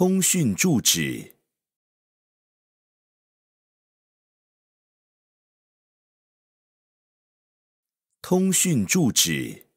通讯住址。通讯住址。